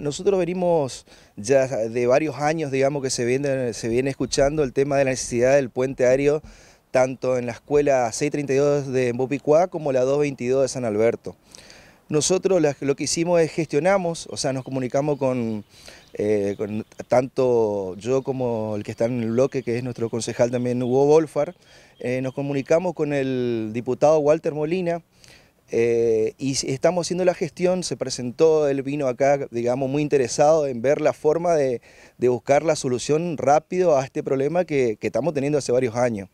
Nosotros venimos ya de varios años, digamos, que se viene, escuchando el tema de la necesidad del puente aéreo tanto en la escuela 632 de Mbopicuá como la 222 de San Alberto. Nosotros lo que hicimos es gestionamos, o sea, nos comunicamos eh, con, tanto yo como el que está en el bloque, que es nuestro concejal también Hugo Bolfar, eh, nos comunicamos con el diputado Walter Molina, eh, y estamos haciendo la gestión, se presentó, él vino acá, digamos, muy interesado en ver la forma de, buscar la solución rápido a este problema que, estamos teniendo hace varios años.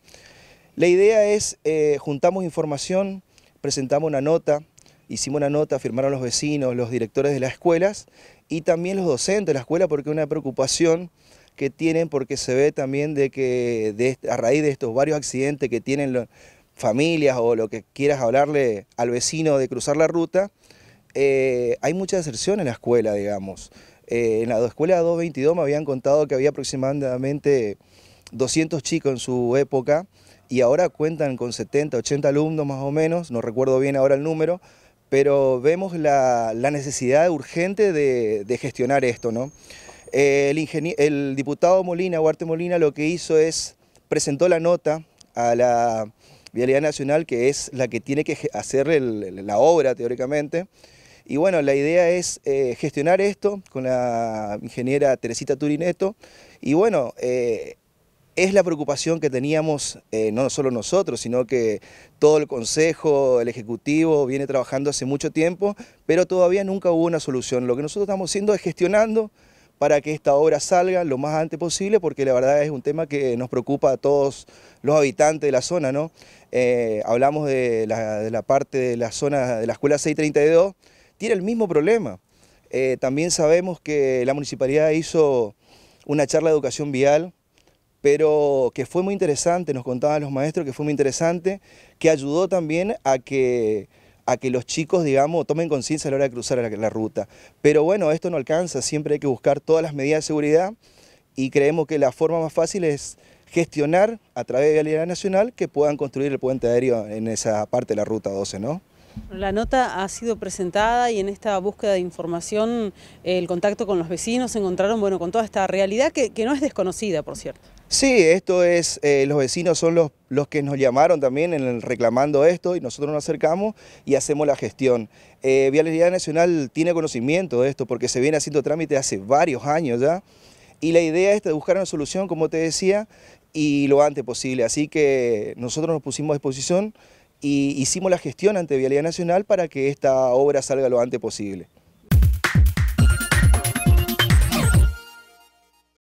La idea es, eh, juntamos información, presentamos una nota, hicimos una nota, firmaron los vecinos, los directores de las escuelas y también los docentes de la escuela porque es una preocupación que tienen porque se ve también de que a raíz de estos varios accidentes que tienen los familias o lo que quieras hablarle al vecino de cruzar la ruta, eh, hay mucha deserción en la escuela, digamos. Eh, en la escuela 222 me habían contado que había aproximadamente 200 chicos en su época y ahora cuentan con 70, 80 alumnos más o menos, no recuerdo bien ahora el número, pero vemos la, necesidad urgente de, gestionar esto. ¿no? Eh, el, el diputado Molina, Huarte Molina, lo que hizo es presentó la nota a la Vialidad Nacional, que es la que tiene que hacer la obra teóricamente. Y bueno, la idea es eh, gestionar esto con la ingeniera Teresita Turineto. Y bueno, eh, es la preocupación que teníamos, eh, no solo nosotros, sino que todo el Consejo, el Ejecutivo, viene trabajando hace mucho tiempo, pero todavía nunca hubo una solución. Lo que nosotros estamos haciendo es gestionando para que esta obra salga lo más antes posible, porque la verdad es un tema que nos preocupa a todos los habitantes de la zona. ¿no? Eh, hablamos de la, parte de la zona de la Escuela 632, tiene el mismo problema. Eh, también sabemos que la municipalidad hizo una charla de educación vial, pero que fue muy interesante, nos contaban los maestros que fue muy interesante, que ayudó también a que a que los chicos, digamos, tomen conciencia a la hora de cruzar la, ruta. Pero bueno, esto no alcanza, siempre hay que buscar todas las medidas de seguridad y creemos que la forma más fácil es gestionar a través de Línea Nacional que puedan construir el puente aéreo en esa parte de la ruta 12, ¿no? La nota ha sido presentada y en esta búsqueda de información, eh, el contacto con los vecinos, se encontraron bueno, con toda esta realidad que no es desconocida, por cierto. Sí, esto es, eh, los vecinos son los, los, que nos llamaron también en reclamando esto y nosotros nos acercamos y hacemos la gestión. Eh, Vialidad Nacional tiene conocimiento de esto porque se viene haciendo trámite hace varios años ya y la idea es buscar una solución, como te decía, y lo antes posible. Así que nosotros nos pusimos a disposición y hicimos la gestión ante Vialidad Nacional para que esta obra salga lo antes posible.